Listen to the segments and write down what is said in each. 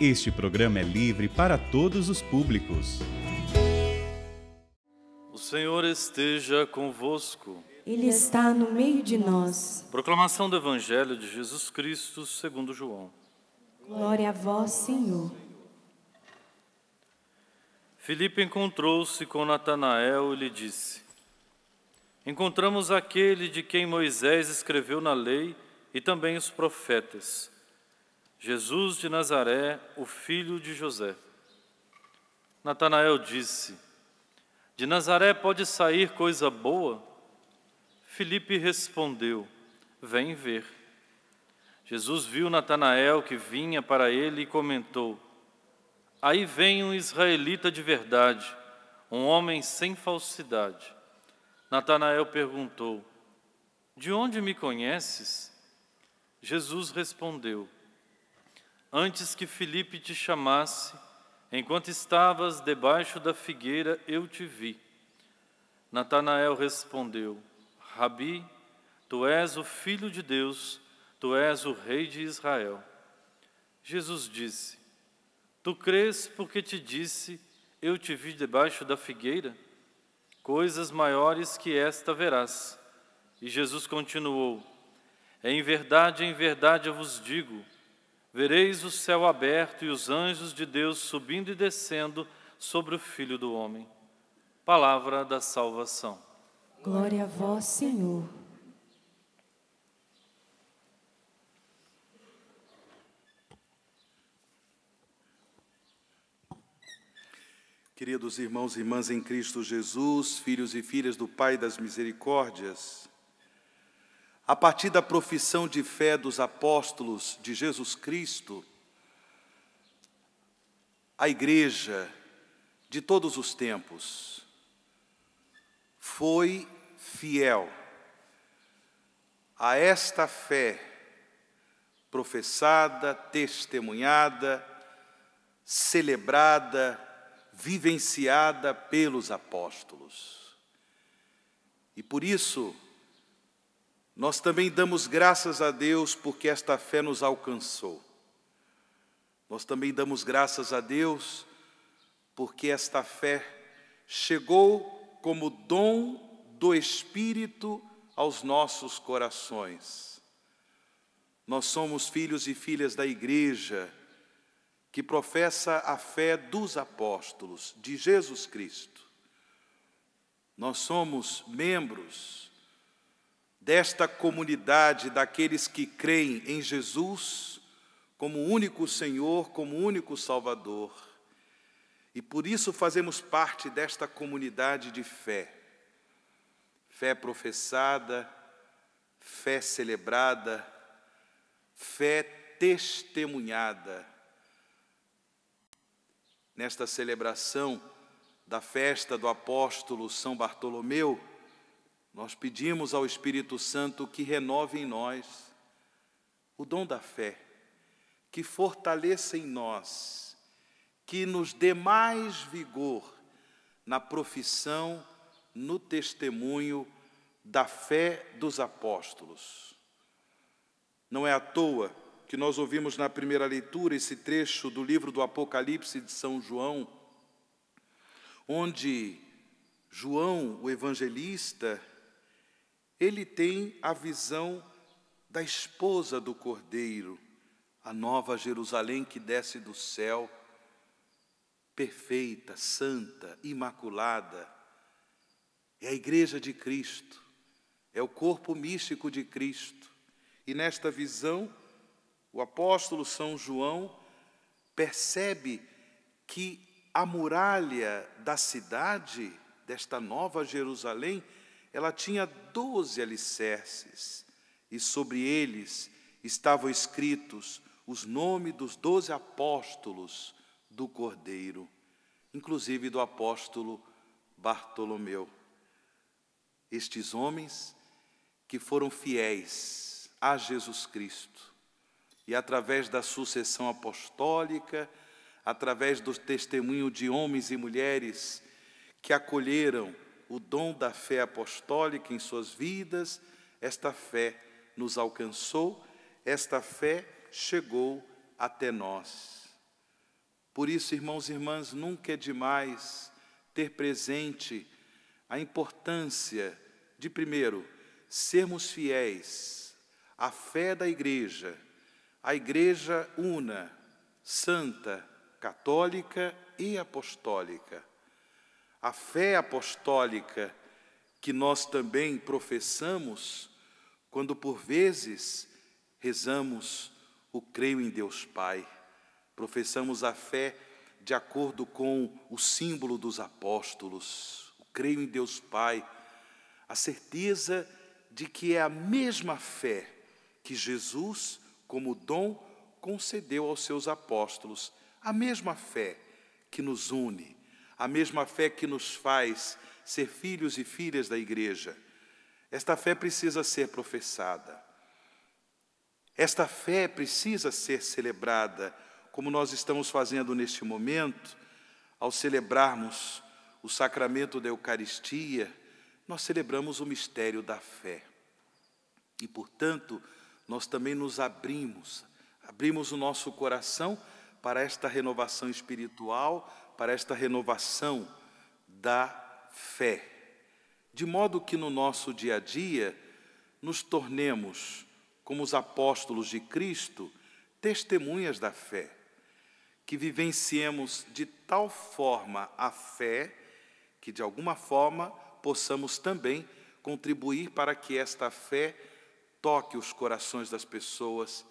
Este programa é livre para todos os públicos. O Senhor esteja convosco. Ele está no meio de nós. Proclamação do Evangelho de Jesus Cristo segundo João. Glória a vós, Senhor. Filipe encontrou-se com Natanael e lhe disse: Encontramos aquele de quem Moisés escreveu na lei e também os profetas Jesus de Nazaré, o filho de José. Natanael disse: De Nazaré pode sair coisa boa? Filipe respondeu: Vem ver. Jesus viu Natanael que vinha para ele e comentou: Aí vem um israelita de verdade, um homem sem falsidade. Natanael perguntou: De onde me conheces? Jesus respondeu: Antes que Felipe te chamasse, enquanto estavas debaixo da figueira, eu te vi. Natanael respondeu: Rabi, tu és o filho de Deus, tu és o rei de Israel. Jesus disse: Tu crês porque te disse: Eu te vi debaixo da figueira? Coisas maiores que esta verás. E Jesus continuou: Em verdade, em verdade eu vos digo, Vereis o céu aberto e os anjos de Deus subindo e descendo sobre o Filho do Homem. Palavra da salvação. Glória a vós, Senhor. Queridos irmãos e irmãs em Cristo Jesus, filhos e filhas do Pai das Misericórdias, a partir da profissão de fé dos apóstolos de Jesus Cristo, a igreja de todos os tempos foi fiel a esta fé professada, testemunhada, celebrada, vivenciada pelos apóstolos. E por isso, nós também damos graças a Deus porque esta fé nos alcançou. Nós também damos graças a Deus porque esta fé chegou como dom do Espírito aos nossos corações. Nós somos filhos e filhas da Igreja que professa a fé dos apóstolos, de Jesus Cristo. Nós somos membros desta comunidade daqueles que creem em Jesus como único Senhor, como único Salvador. E por isso fazemos parte desta comunidade de fé. Fé professada, fé celebrada, fé testemunhada. Nesta celebração da festa do apóstolo São Bartolomeu, nós pedimos ao Espírito Santo que renove em nós o dom da fé, que fortaleça em nós, que nos dê mais vigor na profissão, no testemunho da fé dos apóstolos. Não é à toa que nós ouvimos na primeira leitura esse trecho do livro do Apocalipse de São João, onde João, o evangelista, ele tem a visão da esposa do cordeiro, a nova Jerusalém que desce do céu, perfeita, santa, imaculada. É a igreja de Cristo, é o corpo místico de Cristo. E nesta visão, o apóstolo São João percebe que a muralha da cidade, desta nova Jerusalém, ela tinha doze alicerces, e sobre eles estavam escritos os nomes dos doze apóstolos do Cordeiro, inclusive do apóstolo Bartolomeu. Estes homens que foram fiéis a Jesus Cristo e, através da sucessão apostólica, através do testemunho de homens e mulheres que acolheram o dom da fé apostólica em suas vidas, esta fé nos alcançou, esta fé chegou até nós. Por isso, irmãos e irmãs, nunca é demais ter presente a importância de, primeiro, sermos fiéis à fé da Igreja, a Igreja una, santa, católica e apostólica a fé apostólica que nós também professamos quando por vezes rezamos o creio em Deus Pai, professamos a fé de acordo com o símbolo dos apóstolos, o creio em Deus Pai, a certeza de que é a mesma fé que Jesus, como dom, concedeu aos seus apóstolos, a mesma fé que nos une, a mesma fé que nos faz ser filhos e filhas da igreja. Esta fé precisa ser professada. Esta fé precisa ser celebrada, como nós estamos fazendo neste momento, ao celebrarmos o sacramento da Eucaristia, nós celebramos o mistério da fé. E, portanto, nós também nos abrimos, abrimos o nosso coração para esta renovação espiritual, para esta renovação da fé, de modo que no nosso dia a dia nos tornemos, como os apóstolos de Cristo, testemunhas da fé, que vivenciemos de tal forma a fé que, de alguma forma, possamos também contribuir para que esta fé toque os corações das pessoas,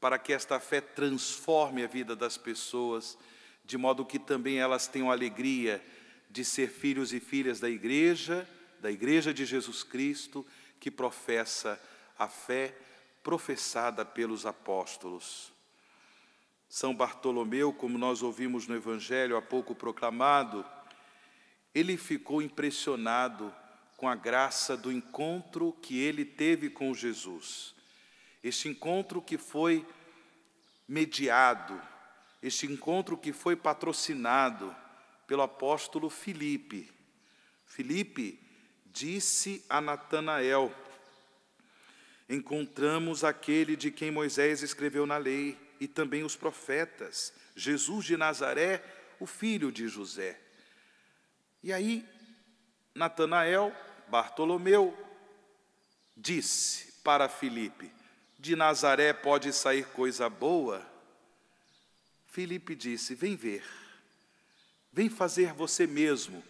para que esta fé transforme a vida das pessoas de modo que também elas tenham alegria de ser filhos e filhas da igreja, da igreja de Jesus Cristo, que professa a fé professada pelos apóstolos. São Bartolomeu, como nós ouvimos no evangelho há pouco proclamado, ele ficou impressionado com a graça do encontro que ele teve com Jesus. Este encontro que foi mediado, este encontro que foi patrocinado pelo apóstolo Filipe. Filipe disse a Natanael: Encontramos aquele de quem Moisés escreveu na lei e também os profetas, Jesus de Nazaré, o filho de José. E aí, Natanael, Bartolomeu, disse para Filipe: De Nazaré pode sair coisa boa? Filipe disse: Vem ver, vem fazer você mesmo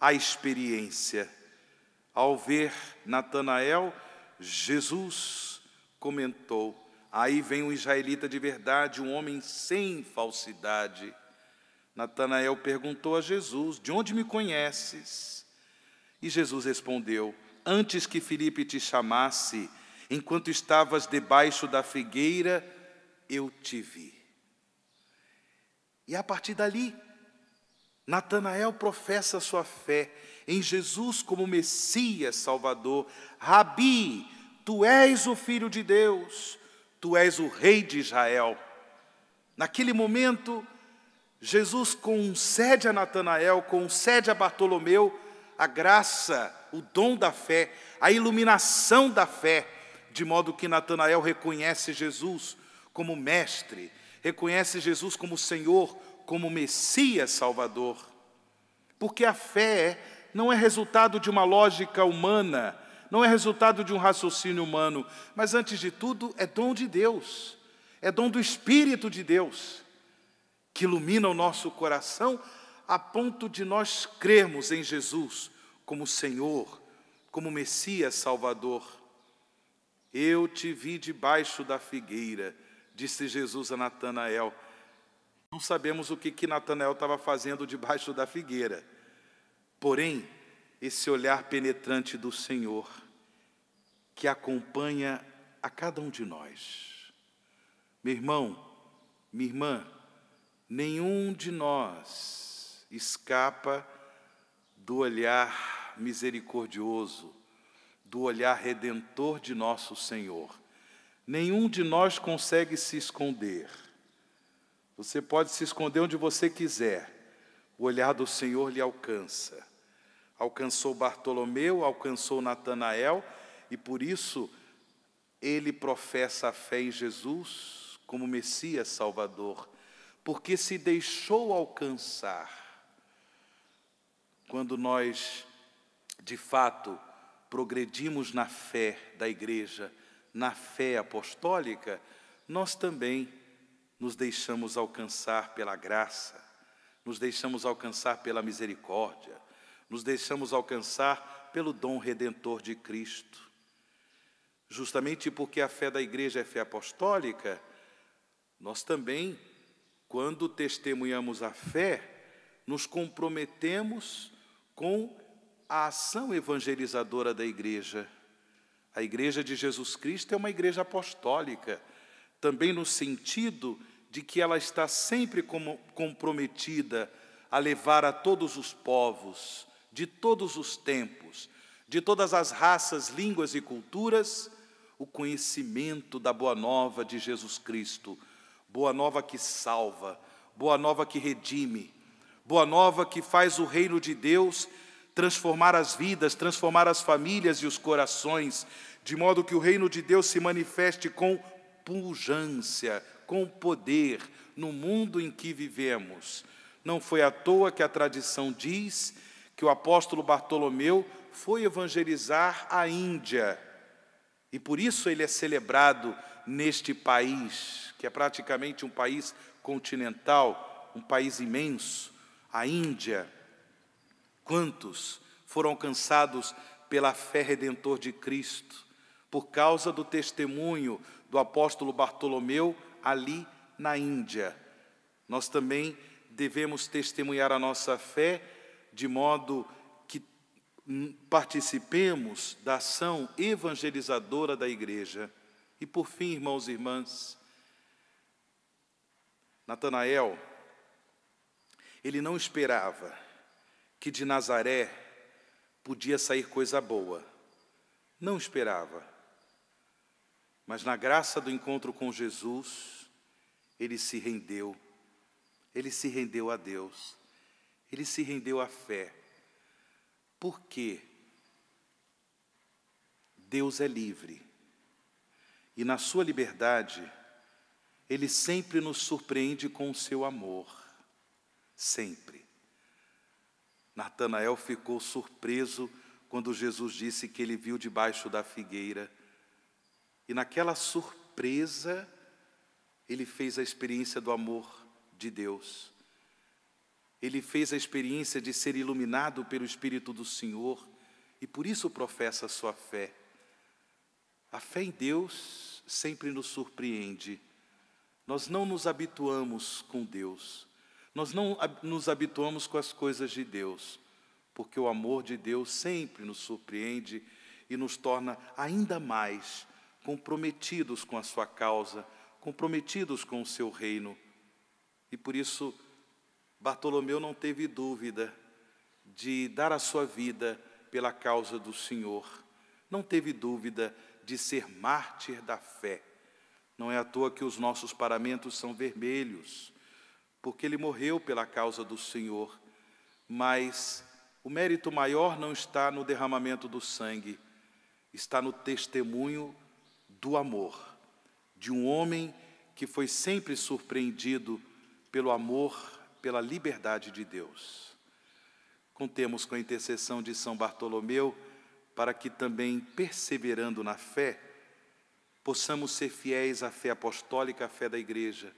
a experiência. Ao ver Natanael, Jesus comentou: Aí vem um israelita de verdade, um homem sem falsidade. Natanael perguntou a Jesus: De onde me conheces? E Jesus respondeu: Antes que Filipe te chamasse, enquanto estavas debaixo da figueira, eu te vi. E a partir dali, Natanael professa sua fé em Jesus como Messias Salvador. Rabi, tu és o Filho de Deus, tu és o Rei de Israel. Naquele momento, Jesus concede a Natanael, concede a Bartolomeu a graça, o dom da fé, a iluminação da fé, de modo que Natanael reconhece Jesus como mestre reconhece Jesus como Senhor, como Messias Salvador. Porque a fé não é resultado de uma lógica humana, não é resultado de um raciocínio humano, mas antes de tudo é dom de Deus, é dom do Espírito de Deus, que ilumina o nosso coração a ponto de nós crermos em Jesus como Senhor, como Messias Salvador. Eu te vi debaixo da figueira disse Jesus a Natanael. Não sabemos o que, que Natanael estava fazendo debaixo da figueira. Porém, esse olhar penetrante do Senhor, que acompanha a cada um de nós. Meu irmão, minha irmã, nenhum de nós escapa do olhar misericordioso, do olhar redentor de nosso Senhor. Nenhum de nós consegue se esconder. Você pode se esconder onde você quiser, o olhar do Senhor lhe alcança. Alcançou Bartolomeu, alcançou Natanael, e por isso ele professa a fé em Jesus como Messias Salvador, porque se deixou alcançar. Quando nós, de fato, progredimos na fé da igreja, na fé apostólica, nós também nos deixamos alcançar pela graça, nos deixamos alcançar pela misericórdia, nos deixamos alcançar pelo dom redentor de Cristo. Justamente porque a fé da igreja é fé apostólica, nós também, quando testemunhamos a fé, nos comprometemos com a ação evangelizadora da igreja a Igreja de Jesus Cristo é uma igreja apostólica, também no sentido de que ela está sempre comprometida a levar a todos os povos, de todos os tempos, de todas as raças, línguas e culturas, o conhecimento da Boa Nova de Jesus Cristo. Boa Nova que salva, Boa Nova que redime, Boa Nova que faz o reino de Deus transformar as vidas, transformar as famílias e os corações, de modo que o reino de Deus se manifeste com pujança, com poder no mundo em que vivemos. Não foi à toa que a tradição diz que o apóstolo Bartolomeu foi evangelizar a Índia. E por isso ele é celebrado neste país, que é praticamente um país continental, um país imenso, a Índia, Quantos foram alcançados pela fé redentor de Cristo, por causa do testemunho do apóstolo Bartolomeu ali na Índia? Nós também devemos testemunhar a nossa fé de modo que participemos da ação evangelizadora da igreja. E por fim, irmãos e irmãs, Natanael, ele não esperava que de Nazaré podia sair coisa boa. Não esperava. Mas na graça do encontro com Jesus, ele se rendeu. Ele se rendeu a Deus. Ele se rendeu à fé. Porque Deus é livre. E na sua liberdade, ele sempre nos surpreende com o seu amor. Sempre. Natanael ficou surpreso quando Jesus disse que ele viu debaixo da figueira. E naquela surpresa, ele fez a experiência do amor de Deus. Ele fez a experiência de ser iluminado pelo Espírito do Senhor e por isso professa a sua fé. A fé em Deus sempre nos surpreende. Nós não nos habituamos com Deus. Nós não nos habituamos com as coisas de Deus, porque o amor de Deus sempre nos surpreende e nos torna ainda mais comprometidos com a sua causa, comprometidos com o seu reino. E por isso, Bartolomeu não teve dúvida de dar a sua vida pela causa do Senhor, não teve dúvida de ser mártir da fé. Não é à toa que os nossos paramentos são vermelhos porque ele morreu pela causa do Senhor. Mas o mérito maior não está no derramamento do sangue, está no testemunho do amor, de um homem que foi sempre surpreendido pelo amor, pela liberdade de Deus. Contemos com a intercessão de São Bartolomeu, para que também, perseverando na fé, possamos ser fiéis à fé apostólica, à fé da Igreja.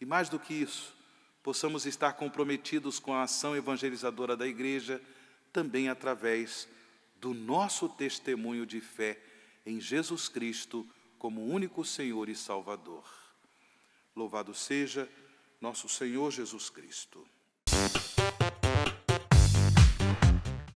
E mais do que isso, possamos estar comprometidos com a ação evangelizadora da Igreja, também através do nosso testemunho de fé em Jesus Cristo como único Senhor e Salvador. Louvado seja nosso Senhor Jesus Cristo.